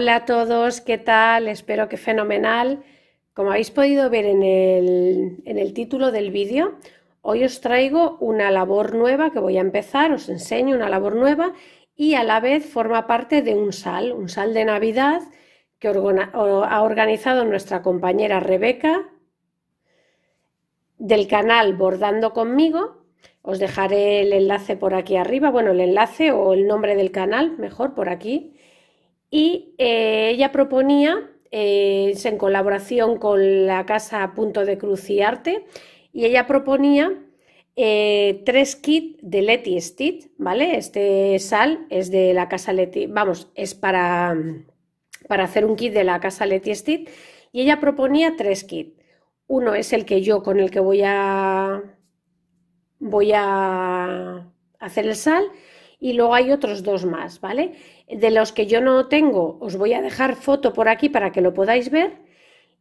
Hola a todos, ¿qué tal? Espero que fenomenal. Como habéis podido ver en el, título del vídeo, hoy os traigo una labor nueva que voy a empezar, os enseño una labor nueva y a la vez forma parte de un sal, un sal de Navidad que ha organizado nuestra compañera Rebeca del canal Bordando conmigo. Os dejaré el enlace por aquí arriba, bueno, el enlace o el nombre del canal, mejor por aquí y eh, ella proponía, eh, en colaboración con la casa Punto de Cruz y Arte, y ella proponía eh, tres kits de Letty Steed, ¿vale? Este sal es de la casa Letty, vamos, es para, hacer un kit de la casa Letty Steed y ella proponía tres kits. Uno es el que yo con el que voy a voy a hacer el sal y luego hay otros dos más, ¿vale? De los que yo no tengo, os voy a dejar foto por aquí para que lo podáis ver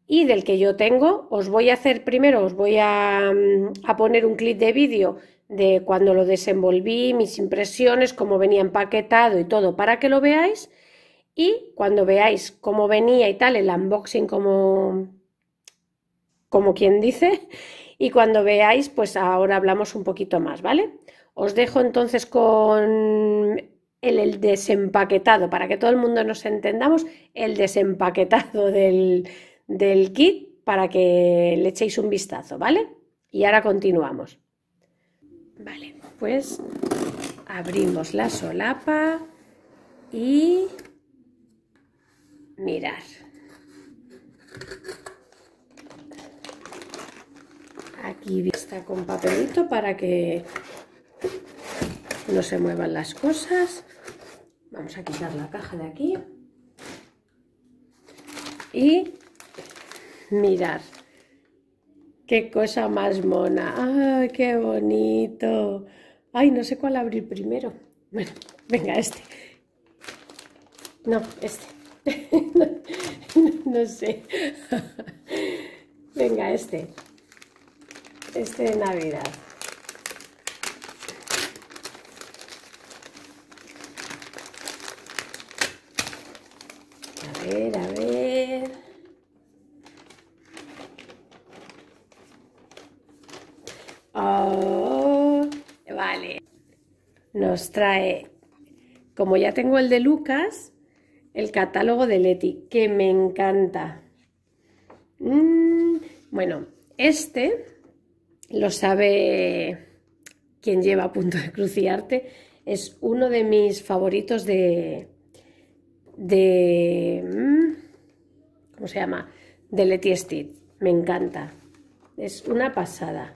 y del que yo tengo, os voy a hacer primero, os voy a, mm, a poner un clip de vídeo de cuando lo desenvolví, mis impresiones, cómo venía empaquetado y todo para que lo veáis y cuando veáis cómo venía y tal, el unboxing como, como quien dice y cuando veáis, pues ahora hablamos un poquito más, ¿vale? Os dejo entonces con el, desempaquetado, para que todo el mundo nos entendamos, el desempaquetado del, del kit para que le echéis un vistazo, ¿vale? Y ahora continuamos. Vale, pues abrimos la solapa y mirar. Aquí está con papelito para que no se muevan las cosas. Vamos a quitar la caja de aquí. Y mirar. Qué cosa más mona. ¡Ay, qué bonito! Ay, no sé cuál abrir primero. Bueno, venga, este. No, este. no, sé. venga, este. Este de Navidad. a ver. Oh, vale. Nos trae, como ya tengo el de Lucas, el catálogo de Leti, que me encanta. Mm, bueno, este lo sabe quien lleva a punto de cruciarte. Es uno de mis favoritos de, de... Mm, ¿Cómo se llama? De Letty Steed. Me encanta. Es una pasada.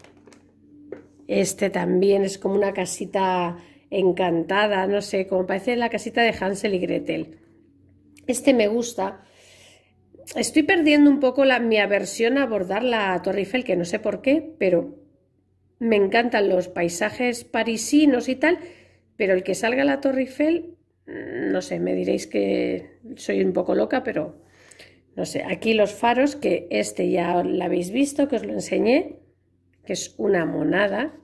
Este también es como una casita encantada, no sé, como parece la casita de Hansel y Gretel. Este me gusta. Estoy perdiendo un poco la, mi aversión a abordar la Torre Eiffel, que no sé por qué, pero me encantan los paisajes parisinos y tal, pero el que salga la Torre Eiffel Mm, no sé, me diréis que soy un poco loca, pero no sé, aquí los faros, que este ya lo habéis visto, que os lo enseñé, que es una monada.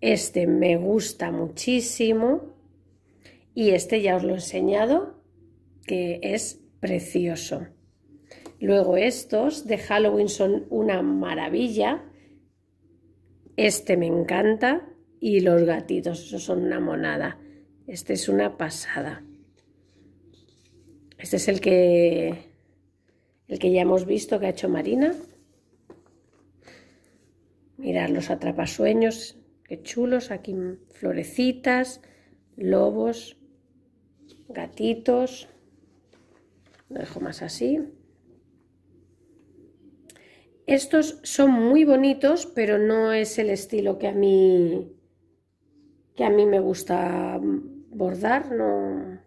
Este me gusta muchísimo y este ya os lo he enseñado, que es precioso. Luego estos de Halloween son una maravilla. Este me encanta y los gatitos, esos son una monada. Este es una pasada. Este es el que, el que ya hemos visto que ha hecho Marina. Mirad los atrapasueños, qué chulos, aquí florecitas, lobos, gatitos. Lo dejo más así. Estos son muy bonitos, pero no es el estilo que a mí que a mí me gusta bordar, no...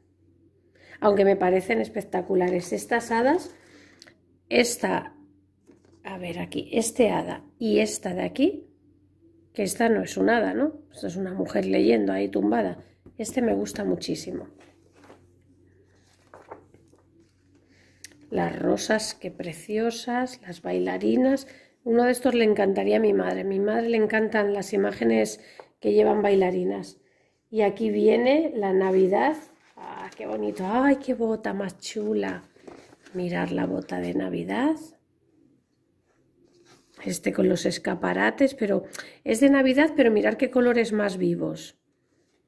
aunque me parecen espectaculares. Estas hadas, esta, a ver aquí, este hada y esta de aquí, que esta no es un hada, ¿no? Esta es una mujer leyendo ahí tumbada. Este me gusta muchísimo. Las rosas, qué preciosas, las bailarinas. Uno de estos le encantaría a mi madre. A mi madre le encantan las imágenes que llevan bailarinas. Y aquí viene la Navidad. ¡Ah, qué bonito! ¡Ay, qué bota más chula! Mirar la bota de Navidad. Este con los escaparates, pero es de Navidad, pero mirar qué colores más vivos.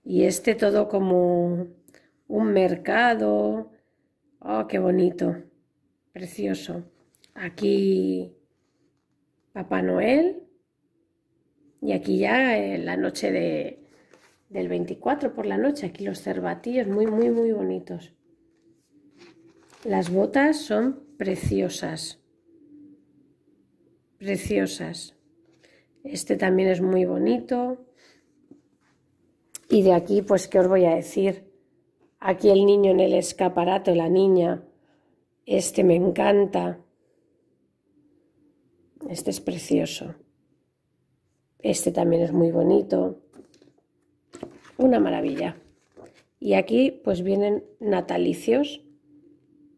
Y este todo como un mercado. ¡Oh, qué bonito! Precioso. Aquí Papá Noel y aquí ya en eh, la noche del 24 por la noche, aquí los cervatillos muy, muy, muy bonitos. Las botas son preciosas, preciosas. Este también es muy bonito. Y de aquí, pues, ¿qué os voy a decir? Aquí el niño en el escaparate, la niña. Este me encanta. Este es precioso. Este también es muy bonito. Una maravilla. Y aquí pues vienen natalicios.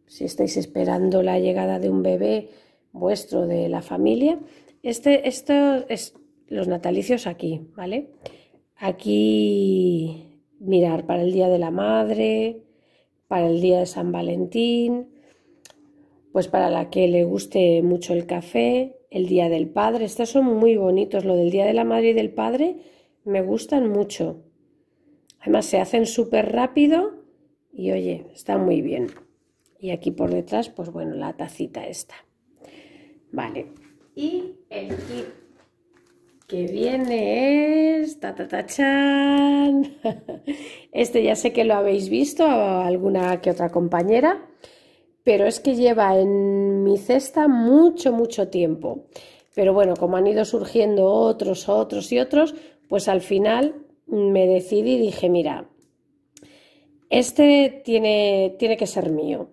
Si estáis esperando la llegada de un bebé vuestro, de la familia. Este, esto es los natalicios aquí, ¿vale? Aquí mirar para el Día de la Madre, para el Día de San Valentín, pues para la que le guste mucho el café, el Día del Padre. Estos son muy bonitos. Lo del Día de la Madre y del Padre me gustan mucho. Además se hacen súper rápido y oye, está muy bien. Y aquí por detrás, pues bueno, la tacita está. Vale. Y el kit que viene es... Ta, ta, Este ya sé que lo habéis visto a alguna que otra compañera pero es que lleva en mi cesta mucho, mucho tiempo. Pero bueno, como han ido surgiendo otros, otros y otros, pues al final me decidí y dije, mira, este tiene, tiene que ser mío.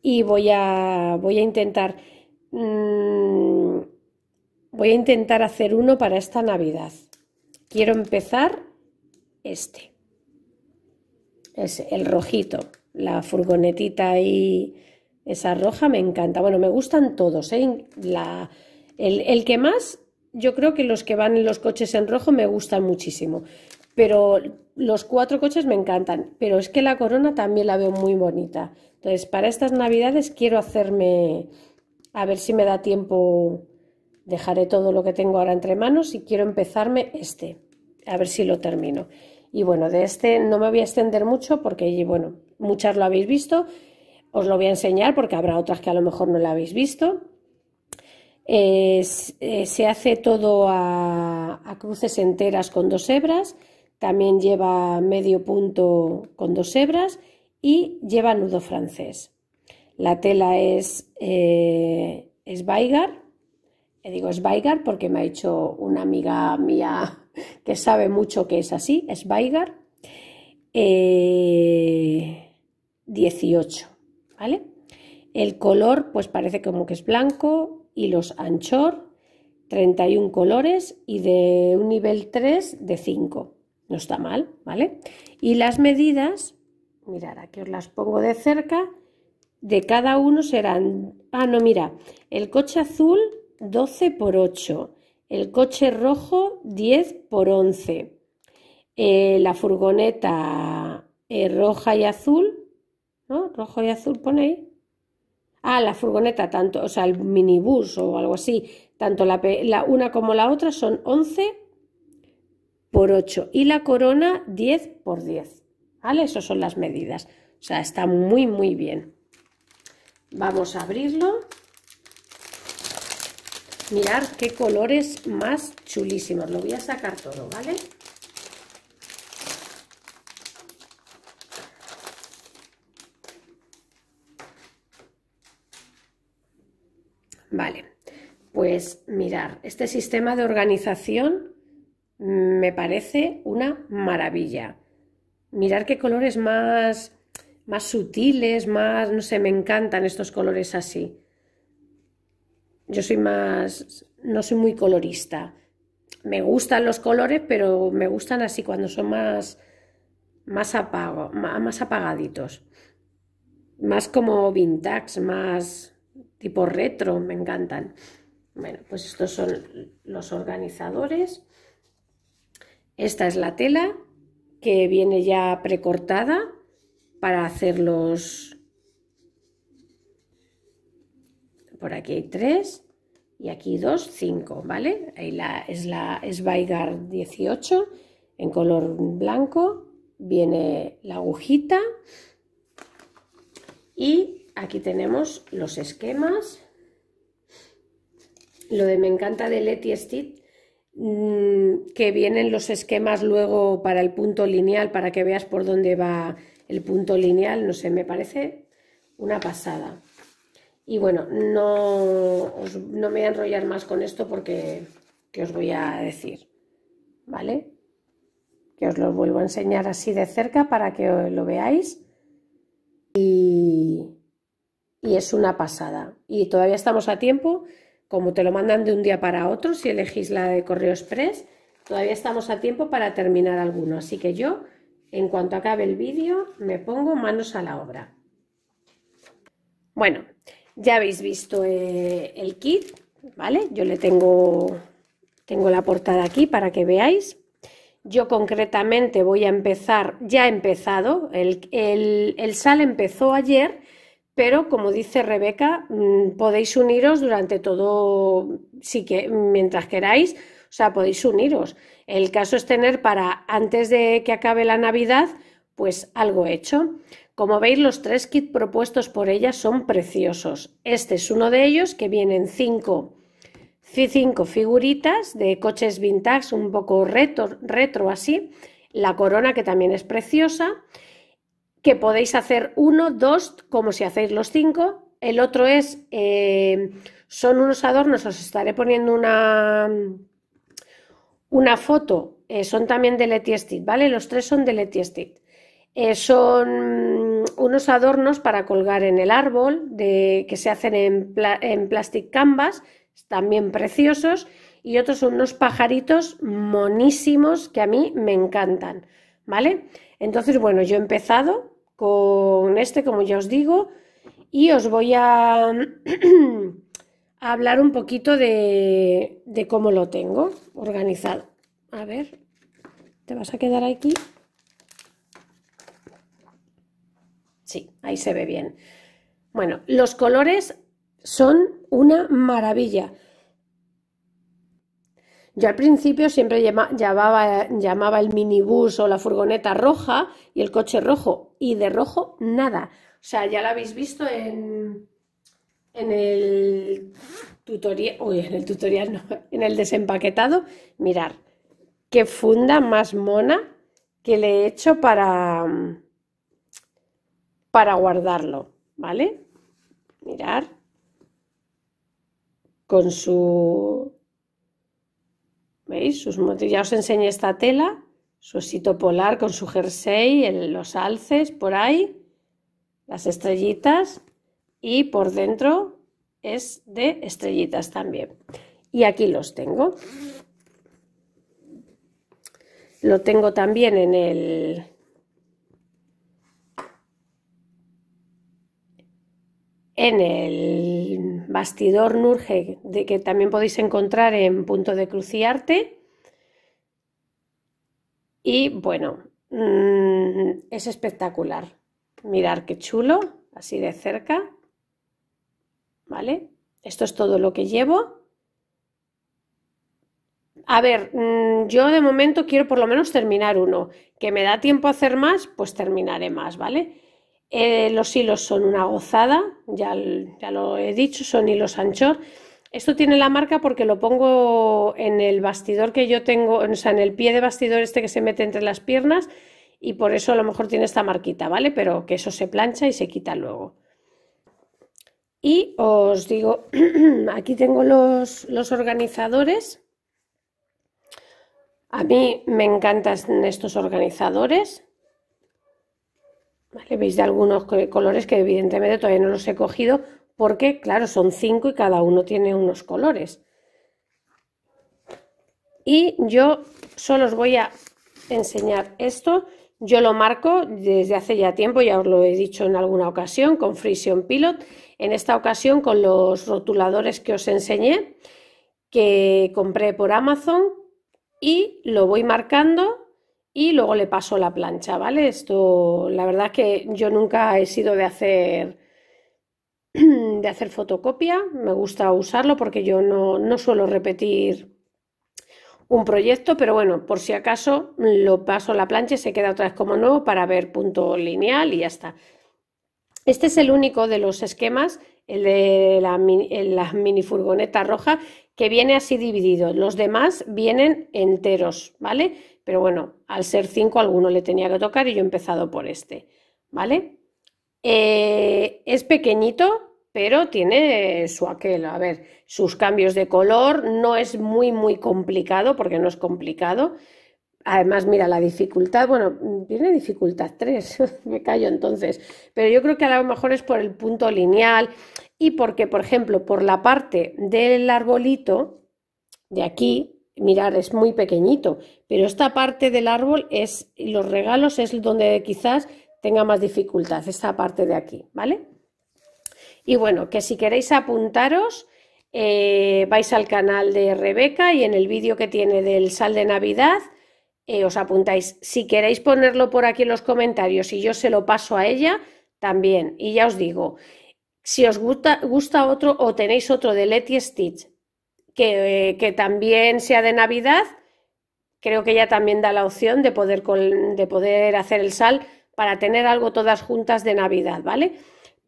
Y voy a, voy a intentar... Mm, voy a intentar hacer uno para esta Navidad. Quiero empezar este. Es el rojito, la furgonetita ahí esa roja me encanta. Bueno, me gustan todos. ¿eh? La, el, el, que más, yo creo que los que van en los coches en rojo me gustan muchísimo. Pero los cuatro coches me encantan. Pero es que la corona también la veo muy bonita. Entonces, para estas navidades quiero hacerme... A ver si me da tiempo. Dejaré todo lo que tengo ahora entre manos y quiero empezarme este. A ver si lo termino. Y bueno, de este no me voy a extender mucho porque, bueno, muchas lo habéis visto os lo voy a enseñar porque habrá otras que a lo mejor no la habéis visto. Eh, se hace todo a, cruces enteras con dos hebras, también lleva medio punto con dos hebras y lleva nudo francés. La tela es, eh, es eh, digo es Baigar porque me ha hecho una amiga mía que sabe mucho que es así, es Baigar, 18. Eh, ¿vale? El color, pues parece como que es blanco y los anchor, 31 colores y de un nivel 3 de 5. No está mal, ¿vale? Y las medidas, mirad, aquí os las pongo de cerca, de cada uno serán, ah, no, mira, el coche azul 12 por 8, el coche rojo 10 por 11, eh, la furgoneta eh, roja y azul ¿no? Rojo y azul ponéis. Ah, la furgoneta, tanto, o sea, el minibús o algo así, tanto la, la una como la otra son 11 por 8 y la corona 10 por 10. ¿Vale? Esas son las medidas. O sea, está muy, muy bien. Vamos a abrirlo. Mirad qué colores más chulísimos. Lo voy a sacar todo, ¿vale? Vale, pues mirar, este sistema de organización me parece una maravilla. Mirar qué colores más, más sutiles, más, no sé, me encantan estos colores así. Yo soy más, no soy muy colorista. Me gustan los colores, pero me gustan así cuando son más, más, más apagaditos. Más como vintage, más, tipo retro, me encantan. Bueno, pues estos son los organizadores. Esta es la tela que viene ya precortada para hacer los... Por aquí hay tres y aquí dos, cinco, ¿vale? Ahí la, es la es 18 en color blanco. Viene la agujita y aquí tenemos los esquemas. Lo de me encanta de Letty Stitch, mm, que vienen los esquemas luego para el punto lineal, para que veas por dónde va el punto lineal, no sé, me parece una pasada. Y bueno, no, no me voy a enrollar más con esto porque que os voy a decir, ¿vale? Que os lo vuelvo a enseñar así de cerca para que lo veáis. Y, y es una pasada. Y todavía estamos a tiempo, como te lo mandan de un día para otro, si elegís la de correo express, todavía estamos a tiempo para terminar alguno. Así que yo, en cuanto acabe el vídeo, me pongo manos a la obra. Bueno, ya habéis visto eh, el kit, ¿vale? Yo le tengo, tengo la portada aquí para que veáis. Yo concretamente voy a empezar, ya he empezado, el, el sal empezó ayer, pero como dice Rebeca, mm, podéis uniros durante todo, sí que mientras queráis, o sea, podéis uniros. El caso es tener para antes de que acabe la Navidad, pues algo hecho. Como veis, los tres kits propuestos por ella son preciosos. Este es uno de ellos que vienen cinco, figuritas de coches vintage, un poco retro así. La corona que también es preciosa que podéis hacer uno, dos, como si hacéis los cinco. El otro es, eh, son unos adornos, os estaré poniendo una, una foto, eh, son también de Letty Stitch, ¿vale? Los tres son de Letty Stitch. Eh, son unos adornos para colgar en el árbol de, que se hacen en, en plastic canvas, también preciosos, y otros son unos pajaritos monísimos que a mí me encantan, ¿vale? Entonces, bueno, yo he empezado con este, como ya os digo, y os voy a, hablar un poquito de, de cómo lo tengo organizado. A ver, te vas a quedar aquí. Sí, ahí se ve bien. Bueno, los colores son una maravilla. Yo al principio siempre llamaba, el minibús o la furgoneta roja y el coche rojo, y de rojo nada. O sea, ya lo habéis visto en, en el tutorial, en el tutorial en el desempaquetado, mirar qué funda más mona que le he hecho para, para guardarlo, ¿vale? Mirar con su ¿Veis? Sus, ya os enseñé esta tela, su osito polar con su jersey, los alces por ahí, las estrellitas y por dentro es de estrellitas también. Y aquí los tengo. Lo tengo también en el... En el bastidor Nurge, de que también podéis encontrar en Punto de Cruciarte. Y bueno, mm, es espectacular. Mirar qué chulo, así de cerca. ¿Vale? Esto es todo lo que llevo. A ver, mm, yo de momento quiero por lo menos terminar uno. Que me da tiempo a hacer más, pues terminaré más, ¿vale? Eh, los hilos son una gozada, ya, lo he dicho, son hilos anchor. Esto tiene la marca porque lo pongo en el bastidor que yo tengo, o sea, en el pie de bastidor este que se mete entre las piernas y por eso a lo mejor tiene esta marquita, ¿vale? Pero que eso se plancha y se quita luego. Y os digo, aquí tengo los organizadores. A mí me encantan estos organizadores. Veis de algunos colores que evidentemente todavía no los he cogido porque, claro, son cinco y cada uno tiene unos colores. Y yo solo os voy a enseñar esto. Yo lo marco desde hace ya tiempo, ya os lo he dicho en alguna ocasión, con Frisian Pilot. En esta ocasión con los rotuladores que os enseñé, que compré por Amazon y lo voy marcando y luego le paso la plancha, ¿vale? Esto, la verdad es que yo nunca he sido de hacer de hacer fotocopia, me gusta usarlo porque yo no, no suelo repetir un proyecto, pero bueno, por si acaso lo paso la plancha y se queda otra vez como nuevo para ver punto lineal y ya está. Este es el único de los esquemas, el de la, la mini furgoneta roja, que viene así dividido. Los demás vienen enteros, ¿vale? Pero bueno, al ser cinco, alguno le tenía que tocar y yo he empezado por este, ¿vale? Eh, es pequeñito, pero tiene su aquel, a ver, sus cambios de color, no es muy, muy complicado, porque no es complicado. Además, mira, la dificultad, bueno, tiene dificultad 3, me callo entonces, pero yo creo que a lo mejor es por el punto lineal y porque, por ejemplo, por la parte del arbolito, de aquí, mirar, es muy pequeñito, pero esta parte del árbol es, los regalos es donde quizás tenga más dificultad, esta parte de aquí, ¿vale? Y bueno, que si queréis apuntaros, eh, vais al canal de Rebeca y en el vídeo que tiene del sal de Navidad, eh, os apuntáis. Si queréis ponerlo por aquí en los comentarios y yo se lo paso a ella, también. Y ya os digo, si os gusta, gusta otro o tenéis otro de Letty Stitch, eh, que, también sea de Navidad, creo que ella también da la opción de poder, de poder hacer el sal para tener algo todas juntas de Navidad, ¿vale?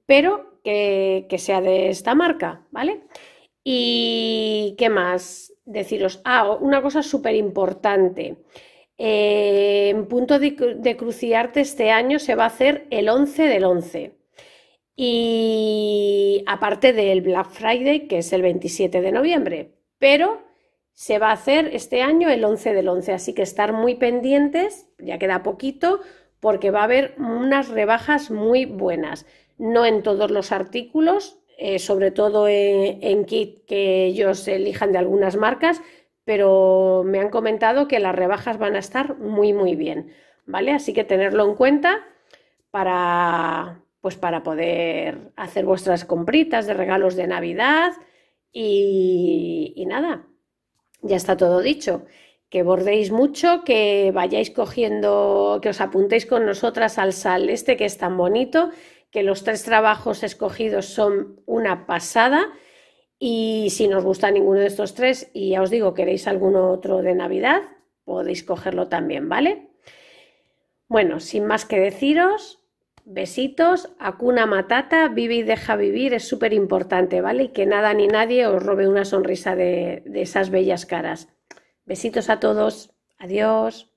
Pero que, sea de esta marca, ¿vale? Y qué más deciros. Ah, una cosa súper importante. Eh, en punto de, de, cruciarte este año se va a hacer el 11 del 11. Y aparte del Black Friday, que es el 27 de noviembre pero se va a hacer este año el 11 del 11, así que estar muy pendientes, ya queda poquito, porque va a haber unas rebajas muy buenas, no en todos los artículos, eh, sobre todo en, kit que ellos elijan de algunas marcas, pero me han comentado que las rebajas van a estar muy muy bien, ¿vale? Así que tenerlo en cuenta para pues para poder hacer vuestras compritas de regalos de Navidad y, nada, ya está todo dicho. Que bordéis mucho, que vayáis cogiendo, que os apuntéis con nosotras al sal este que es tan bonito, que los tres trabajos escogidos son una pasada. Y si nos os gusta ninguno de estos tres y ya os digo, queréis alguno otro de Navidad, podéis cogerlo también, ¿vale? Bueno, sin más que deciros, Besitos, Acuna Matata, vive y deja vivir, es súper importante, ¿vale? Y que nada ni nadie os robe una sonrisa de, de esas bellas caras. Besitos a todos, adiós.